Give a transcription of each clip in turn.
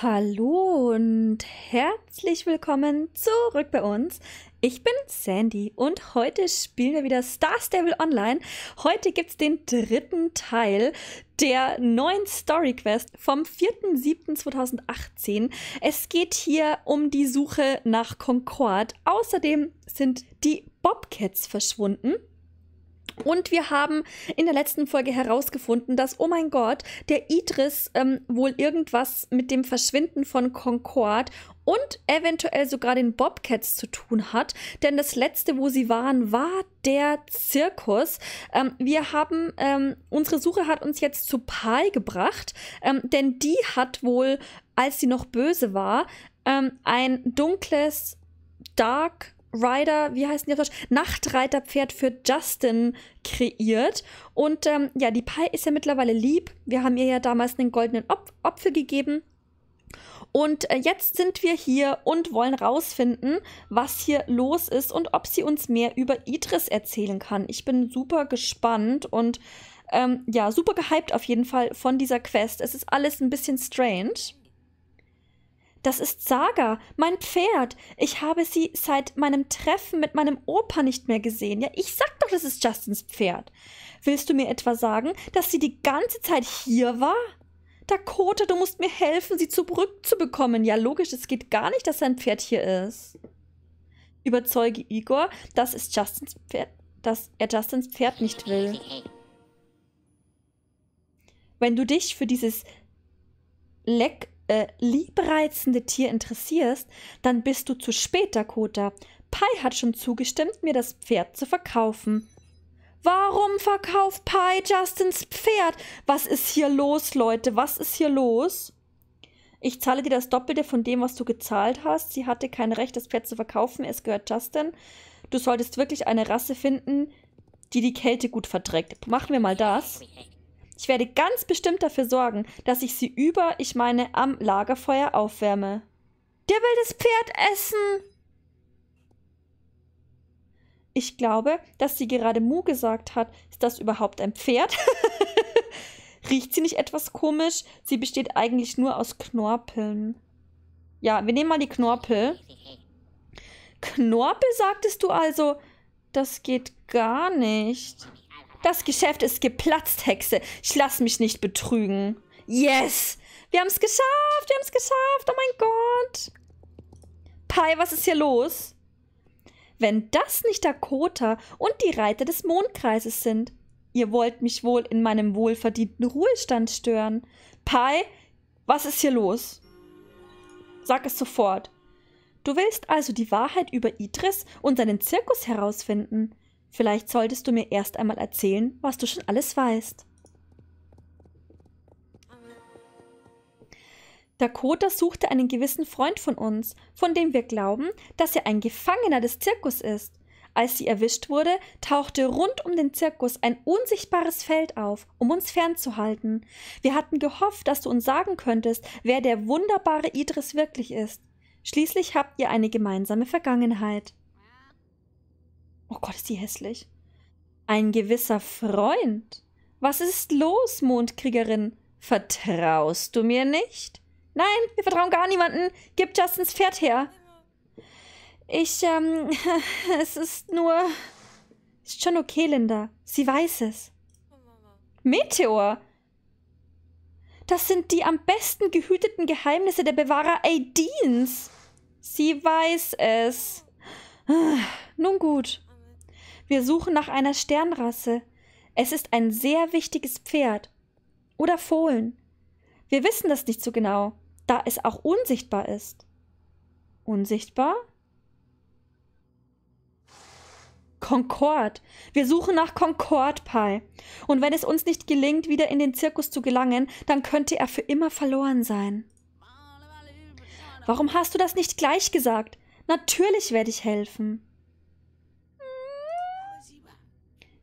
Hallo und herzlich willkommen zurück bei uns. Ich bin Sandy und heute spielen wir wieder Star Stable Online. Heute gibt es den dritten Teil der neuen Story Quest vom 4.7.2018. Es geht hier um die Suche nach Concord. Außerdem sind die Bobcats verschwunden. Und wir haben in der letzten Folge herausgefunden, dass, oh mein Gott, der Idris ähm, wohl irgendwas mit dem Verschwinden von Concord und eventuell sogar den Bobcats zu tun hat. Denn das letzte, wo sie waren, war der Zirkus. Ähm, wir haben, ähm, unsere Suche hat uns jetzt zu Pal gebracht, ähm, denn die hat wohl, als sie noch böse war, ähm, ein dunkles, dark Rider, wie heißt die auf Deutsch? Nachtreiterpferd für Justin kreiert. Und ähm, ja, die Pi ist ja mittlerweile lieb. Wir haben ihr ja damals einen goldenen Op Apfel gegeben. Und äh, jetzt sind wir hier und wollen rausfinden, was hier los ist und ob sie uns mehr über Idris erzählen kann. Ich bin super gespannt und ähm, ja, super gehypt auf jeden Fall von dieser Quest. Es ist alles ein bisschen strange. Das ist Saga, mein Pferd. Ich habe sie seit meinem Treffen mit meinem Opa nicht mehr gesehen. Ja, ich sag doch, das ist Justins Pferd. Willst du mir etwa sagen, dass sie die ganze Zeit hier war? Dakota, du musst mir helfen, sie zurückzubekommen. Ja, logisch, es geht gar nicht, dass sein Pferd hier ist. Überzeuge Igor, dass, es Justins Pferd, dass er Justins Pferd nicht will. Wenn du dich für dieses Leck äh, liebreizende Tier interessierst, dann bist du zu spät, Dakota. Pai hat schon zugestimmt, mir das Pferd zu verkaufen. Warum verkauft Pai Justins Pferd? Was ist hier los, Leute? Was ist hier los? Ich zahle dir das Doppelte von dem, was du gezahlt hast. Sie hatte kein Recht, das Pferd zu verkaufen. Es gehört Justin. Du solltest wirklich eine Rasse finden, die die Kälte gut verträgt. Machen wir mal das. Ich werde ganz bestimmt dafür sorgen, dass ich sie über, ich meine, am Lagerfeuer aufwärme. Der will das Pferd essen! Ich glaube, dass sie gerade Mu gesagt hat. Ist das überhaupt ein Pferd? Riecht sie nicht etwas komisch? Sie besteht eigentlich nur aus Knorpeln. Ja, wir nehmen mal die Knorpel. Knorpel sagtest du also? Das geht gar nicht. Das Geschäft ist geplatzt, Hexe. Ich lass mich nicht betrügen. Yes! Wir haben's geschafft! Wir haben's geschafft! Oh mein Gott! Pai, was ist hier los? Wenn das nicht Dakota und die Reiter des Mondkreises sind. Ihr wollt mich wohl in meinem wohlverdienten Ruhestand stören. Pai, was ist hier los? Sag es sofort. Du willst also die Wahrheit über Idris und seinen Zirkus herausfinden. Vielleicht solltest du mir erst einmal erzählen, was du schon alles weißt. Dakota suchte einen gewissen Freund von uns, von dem wir glauben, dass er ein Gefangener des Zirkus ist. Als sie erwischt wurde, tauchte rund um den Zirkus ein unsichtbares Feld auf, um uns fernzuhalten. Wir hatten gehofft, dass du uns sagen könntest, wer der wunderbare Idris wirklich ist. Schließlich habt ihr eine gemeinsame Vergangenheit. Oh Gott, ist die hässlich. Ein gewisser Freund. Was ist los, Mondkriegerin? Vertraust du mir nicht? Nein, wir vertrauen gar niemanden. Gib Justins Pferd her. Ich, ähm, es ist nur... Ist schon okay, Linda. Sie weiß es. Meteor! Das sind die am besten gehüteten Geheimnisse der Bewahrer Aideens. Sie weiß es. Ah, nun gut. Wir suchen nach einer Sternrasse. Es ist ein sehr wichtiges Pferd. Oder Fohlen. Wir wissen das nicht so genau, da es auch unsichtbar ist. Unsichtbar? Concord. Wir suchen nach Concord Pie. Und wenn es uns nicht gelingt, wieder in den Zirkus zu gelangen, dann könnte er für immer verloren sein. Warum hast du das nicht gleich gesagt? Natürlich werde ich helfen.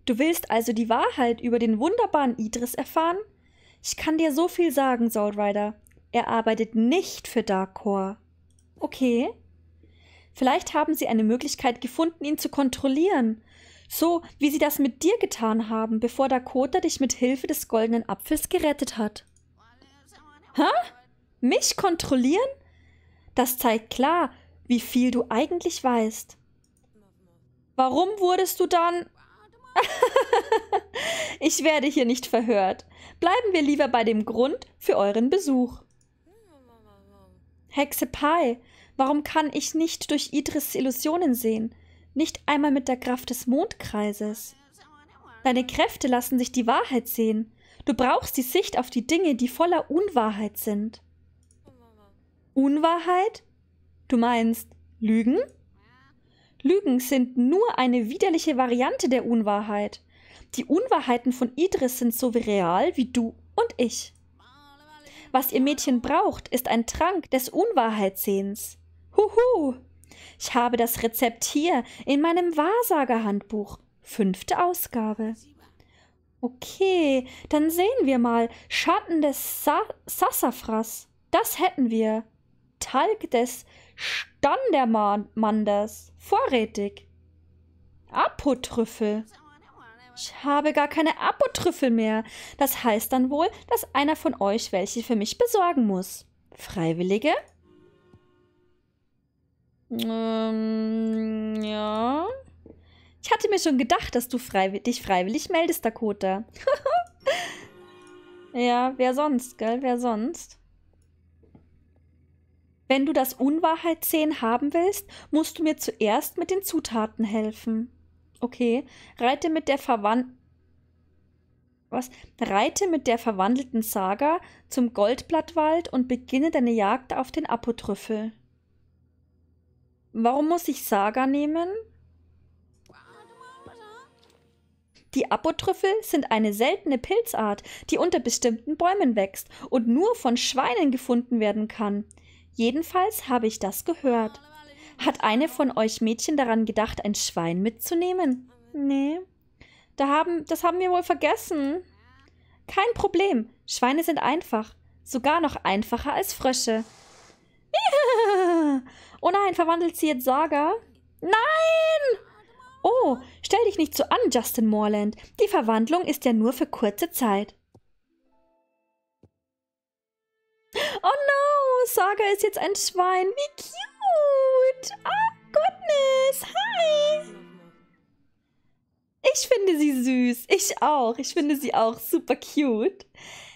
Du willst also die Wahrheit über den wunderbaren Idris erfahren? Ich kann dir so viel sagen, Soul Rider. Er arbeitet nicht für Darkcore. Okay. Vielleicht haben sie eine Möglichkeit gefunden, ihn zu kontrollieren. So wie sie das mit dir getan haben, bevor Dakota dich mit Hilfe des goldenen Apfels gerettet hat. Hä? Mich kontrollieren? Das zeigt klar, wie viel du eigentlich weißt. Warum wurdest du dann... ich werde hier nicht verhört. Bleiben wir lieber bei dem Grund für euren Besuch. Hexe Pai, warum kann ich nicht durch Idris Illusionen sehen? Nicht einmal mit der Kraft des Mondkreises. Deine Kräfte lassen sich die Wahrheit sehen. Du brauchst die Sicht auf die Dinge, die voller Unwahrheit sind. Unwahrheit? Du meinst Lügen? Lügen sind nur eine widerliche Variante der Unwahrheit. Die Unwahrheiten von Idris sind so real wie du und ich. Was ihr Mädchen braucht, ist ein Trank des Unwahrheitssehens. Huhu! Ich habe das Rezept hier in meinem Wahrsagerhandbuch. Fünfte Ausgabe. Okay, dann sehen wir mal. Schatten des Sa Sassafras. Das hätten wir. Talg des Standermanders vorrätig. Apotrüffel. Ich habe gar keine Apotrüffel mehr. Das heißt dann wohl, dass einer von euch welche für mich besorgen muss. Freiwillige? Ähm, ja. Ich hatte mir schon gedacht, dass du freiw dich freiwillig meldest, Dakota. ja, wer sonst, gell? Wer sonst? Wenn du das Unwahrheit 10 haben willst, musst du mir zuerst mit den Zutaten helfen. Okay, reite mit der verwandelten. Was? Reite mit der verwandelten Saga zum Goldblattwald und beginne deine Jagd auf den Apotrüffel. Warum muss ich Saga nehmen? Die Apotrüffel sind eine seltene Pilzart, die unter bestimmten Bäumen wächst und nur von Schweinen gefunden werden kann. Jedenfalls habe ich das gehört. Hat eine von euch Mädchen daran gedacht, ein Schwein mitzunehmen? Nee. Da haben, das haben wir wohl vergessen. Kein Problem. Schweine sind einfach. Sogar noch einfacher als Frösche. Oh nein, verwandelt sie jetzt Saga? Nein! Oh, stell dich nicht so an, Justin Morland. Die Verwandlung ist ja nur für kurze Zeit. Oh nein! Saga ist jetzt ein Schwein. Wie cute. Oh, goodness. Hi. Ich finde sie süß. Ich auch. Ich finde sie auch super cute.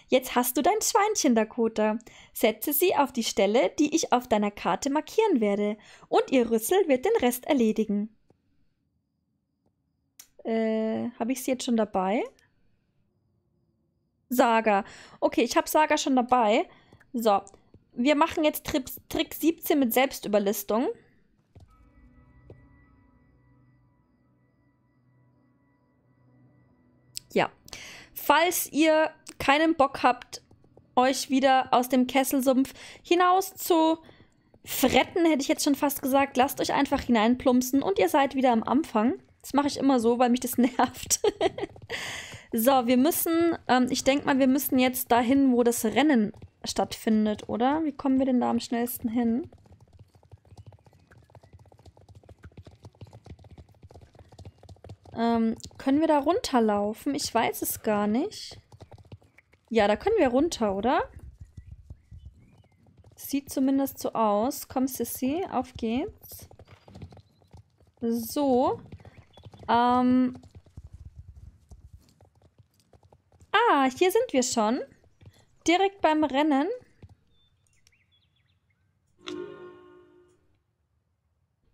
Jetzt hast du dein Schweinchen, Dakota. Setze sie auf die Stelle, die ich auf deiner Karte markieren werde. Und ihr Rüssel wird den Rest erledigen. Äh, habe ich sie jetzt schon dabei? Saga. Okay, ich habe Saga schon dabei. So, wir machen jetzt Trip, Trick 17 mit Selbstüberlistung. Ja. Falls ihr keinen Bock habt, euch wieder aus dem Kesselsumpf hinaus zu fretten, hätte ich jetzt schon fast gesagt, lasst euch einfach hineinplumpsen und ihr seid wieder am Anfang. Das mache ich immer so, weil mich das nervt. so, wir müssen, ähm, ich denke mal, wir müssen jetzt dahin, wo das Rennen stattfindet, oder? Wie kommen wir denn da am schnellsten hin? Ähm, können wir da runterlaufen? Ich weiß es gar nicht. Ja, da können wir runter, oder? Sieht zumindest so aus. Komm, Sissy, auf geht's. So. Ähm. Ah, hier sind wir schon direkt beim Rennen.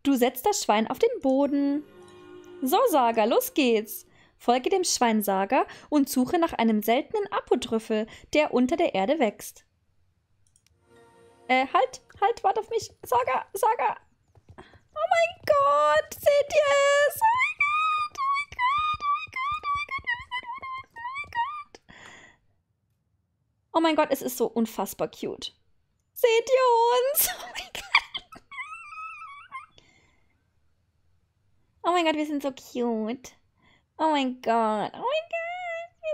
Du setzt das Schwein auf den Boden. So, Saga, los geht's. Folge dem Schwein Saga und suche nach einem seltenen Apotrüffel, der unter der Erde wächst. Äh, halt, halt, warte auf mich. Saga, Saga. Oh mein Gott, mein Gott, es ist so unfassbar cute. Seht ihr uns? Oh mein Gott. Oh mein Gott, wir sind so cute. Oh mein Gott. Oh mein Gott, wir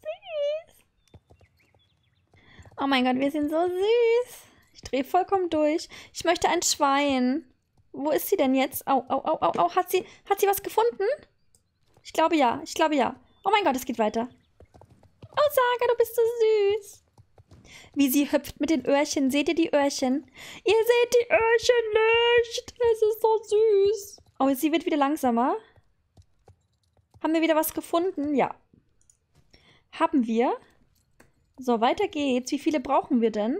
sind so süß. Oh mein Gott, wir sind so süß. Ich drehe vollkommen durch. Ich möchte ein Schwein. Wo ist sie denn jetzt? Au, au, au, au, au. Hat sie, hat sie was gefunden? Ich glaube ja. Ich glaube ja. Oh mein Gott, es geht weiter. Oh, Saga, du bist so süß. Wie sie hüpft mit den Öhrchen. Seht ihr die Öhrchen? Ihr seht die Öhrchen nicht. Es ist so süß. Oh, sie wird wieder langsamer. Haben wir wieder was gefunden? Ja. Haben wir. So, weiter geht's. Wie viele brauchen wir denn?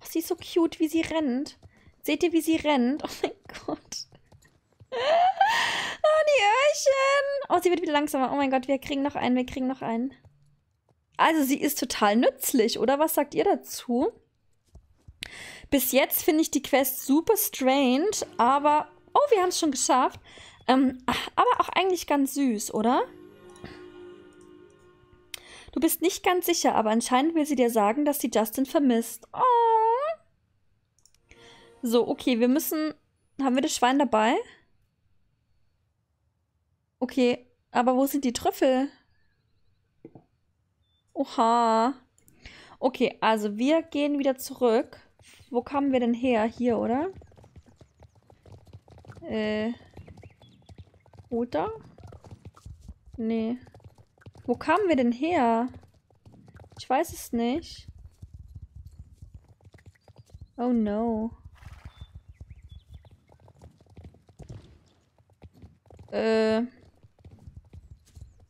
Oh, sie ist so cute, wie sie rennt. Seht ihr, wie sie rennt? Oh mein Gott. Oh, die Öhrchen. Oh, sie wird wieder langsamer. Oh mein Gott, wir kriegen noch einen, wir kriegen noch einen. Also sie ist total nützlich, oder? Was sagt ihr dazu? Bis jetzt finde ich die Quest super strange, aber... Oh, wir haben es schon geschafft. Ähm, aber auch eigentlich ganz süß, oder? Du bist nicht ganz sicher, aber anscheinend will sie dir sagen, dass sie Justin vermisst. Oh. So, okay, wir müssen... Haben wir das Schwein dabei? Okay, aber wo sind die Trüffel? Oha. Okay, also wir gehen wieder zurück. Wo kamen wir denn her? Hier, oder? Äh. Oder? Nee. Wo kamen wir denn her? Ich weiß es nicht. Oh no. Äh.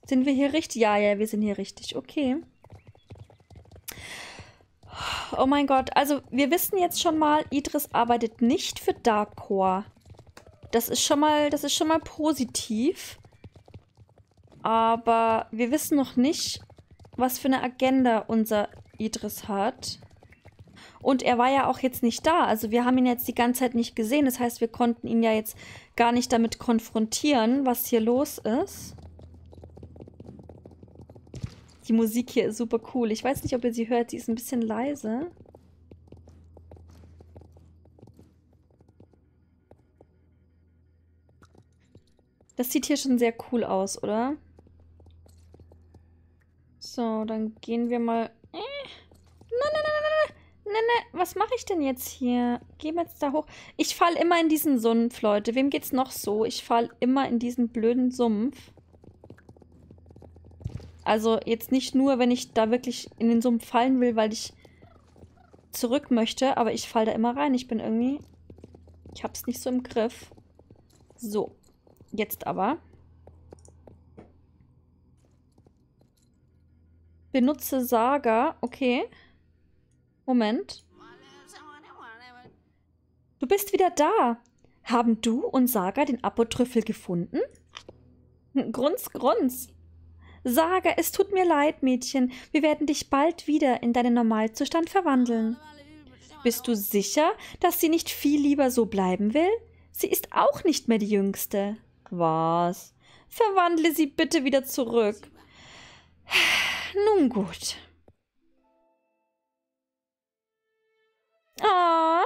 Sind wir hier richtig? Ja, ja, wir sind hier richtig. Okay. Oh mein Gott, also wir wissen jetzt schon mal, Idris arbeitet nicht für Darkcore. Das ist schon mal, das ist schon mal positiv. Aber wir wissen noch nicht, was für eine Agenda unser Idris hat. Und er war ja auch jetzt nicht da. Also wir haben ihn jetzt die ganze Zeit nicht gesehen. Das heißt, wir konnten ihn ja jetzt gar nicht damit konfrontieren, was hier los ist. Die Musik hier ist super cool. Ich weiß nicht, ob ihr sie hört. Sie ist ein bisschen leise. Das sieht hier schon sehr cool aus, oder? So, dann gehen wir mal... Nein, äh, nein, nein, nein, nein, nein, nein. Was mache ich denn jetzt hier? Gehen wir jetzt da hoch. Ich falle immer in diesen Sumpf, Leute. Wem geht's noch so? Ich falle immer in diesen blöden Sumpf. Also jetzt nicht nur, wenn ich da wirklich in den Sumpf fallen will, weil ich zurück möchte, aber ich falle da immer rein. Ich bin irgendwie... Ich hab's nicht so im Griff. So. Jetzt aber. Benutze Saga. Okay. Moment. Du bist wieder da. Haben du und Saga den Apotrüffel gefunden? Hm, grunz, grunz. Sage, es tut mir leid, Mädchen. Wir werden dich bald wieder in deinen Normalzustand verwandeln. Bist du sicher, dass sie nicht viel lieber so bleiben will? Sie ist auch nicht mehr die Jüngste. Was? Verwandle sie bitte wieder zurück. Nun gut. Ah.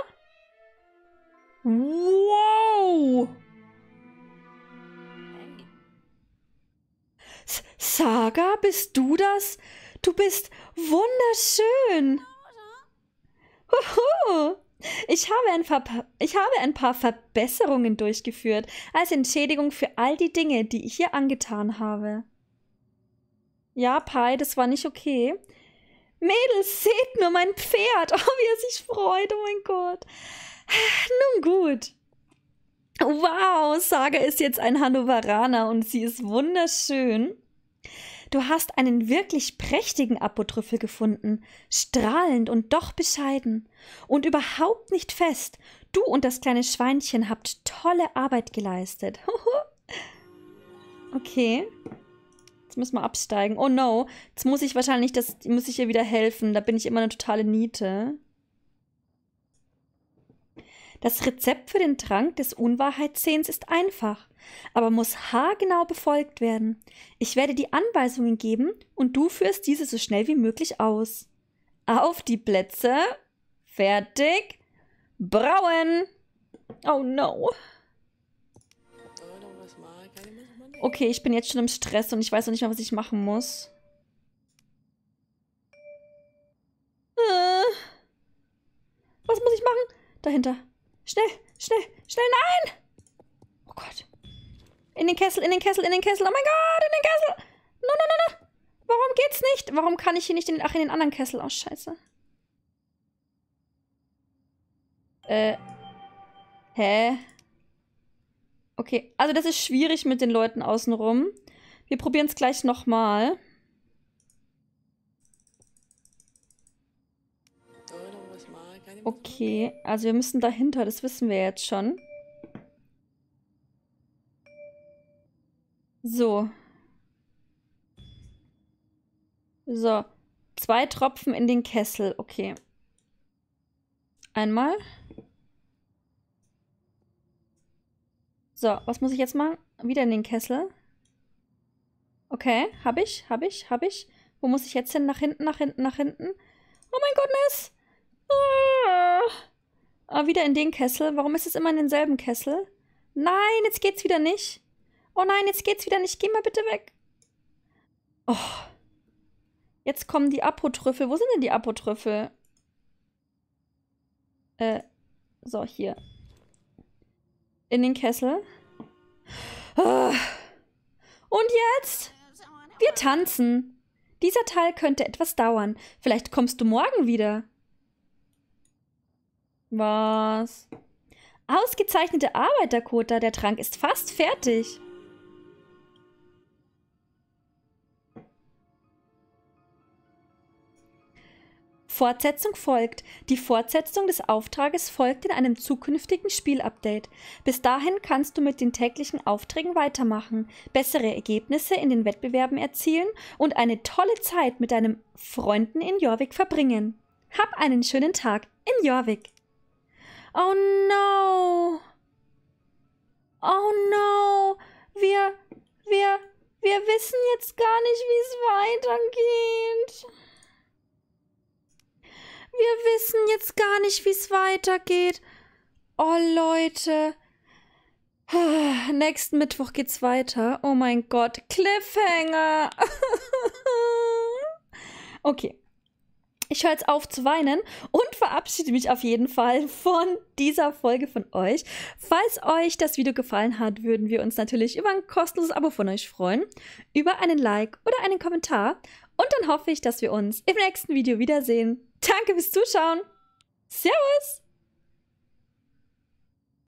Wow! Saga, bist du das? Du bist wunderschön. Huhu. Ich habe, ein paar, ich habe ein paar Verbesserungen durchgeführt, als Entschädigung für all die Dinge, die ich ihr angetan habe. Ja, Pai, das war nicht okay. Mädels, seht nur mein Pferd. Oh, wie er sich freut. Oh mein Gott. Nun gut. Wow, Saga ist jetzt ein Hannoveraner und sie ist wunderschön. Du hast einen wirklich prächtigen Apotrüffel gefunden, strahlend und doch bescheiden und überhaupt nicht fest. Du und das kleine Schweinchen habt tolle Arbeit geleistet. okay. Jetzt müssen wir absteigen. Oh no, jetzt muss ich wahrscheinlich, das muss ich ihr wieder helfen. Da bin ich immer eine totale Niete. Das Rezept für den Trank des Unwahrheitssehens ist einfach, aber muss haargenau befolgt werden. Ich werde die Anweisungen geben und du führst diese so schnell wie möglich aus. Auf die Plätze. Fertig. Brauen. Oh no. Okay, ich bin jetzt schon im Stress und ich weiß noch nicht mal, was ich machen muss. Äh. Was muss ich machen? Dahinter. Schnell, schnell, schnell, nein! Oh Gott. In den Kessel, in den Kessel, in den Kessel. Oh mein Gott, in den Kessel! No, no, no, no. Warum geht's nicht? Warum kann ich hier nicht in den, ach, in den anderen Kessel? Oh, scheiße. Äh. Hä? Okay, also das ist schwierig mit den Leuten außenrum. Wir probieren es gleich nochmal. Okay, also wir müssen dahinter, das wissen wir jetzt schon. So. So. Zwei Tropfen in den Kessel, okay. Einmal. So, was muss ich jetzt machen? Wieder in den Kessel. Okay, hab ich, hab ich, hab ich. Wo muss ich jetzt hin? Nach hinten, nach hinten, nach hinten. Oh mein Gottness! Ah! Ah, wieder in den Kessel. Warum ist es immer in denselben Kessel? Nein, jetzt geht's wieder nicht. Oh nein, jetzt geht's wieder nicht. Geh mal bitte weg. Oh. Jetzt kommen die Apotrüffel. Wo sind denn die Apotrüffel? Äh, so, hier. In den Kessel. Ah. Und jetzt? Wir tanzen. Dieser Teil könnte etwas dauern. Vielleicht kommst du morgen wieder. Was? Ausgezeichnete Arbeit, Dakota. Der Trank ist fast fertig. Fortsetzung folgt. Die Fortsetzung des Auftrages folgt in einem zukünftigen Spielupdate. Bis dahin kannst du mit den täglichen Aufträgen weitermachen, bessere Ergebnisse in den Wettbewerben erzielen und eine tolle Zeit mit deinen Freunden in Jorvik verbringen. Hab einen schönen Tag in Jorvik! Oh no! Oh no! Wir, wir, wir wissen jetzt gar nicht, wie es weitergeht. Wir wissen jetzt gar nicht, wie es weitergeht. Oh Leute. Nächsten Mittwoch geht's weiter. Oh mein Gott, Cliffhanger. okay. Ich höre jetzt auf zu weinen und verabschiede mich auf jeden Fall von dieser Folge von euch. Falls euch das Video gefallen hat, würden wir uns natürlich über ein kostenloses Abo von euch freuen, über einen Like oder einen Kommentar. Und dann hoffe ich, dass wir uns im nächsten Video wiedersehen. Danke fürs Zuschauen. Servus!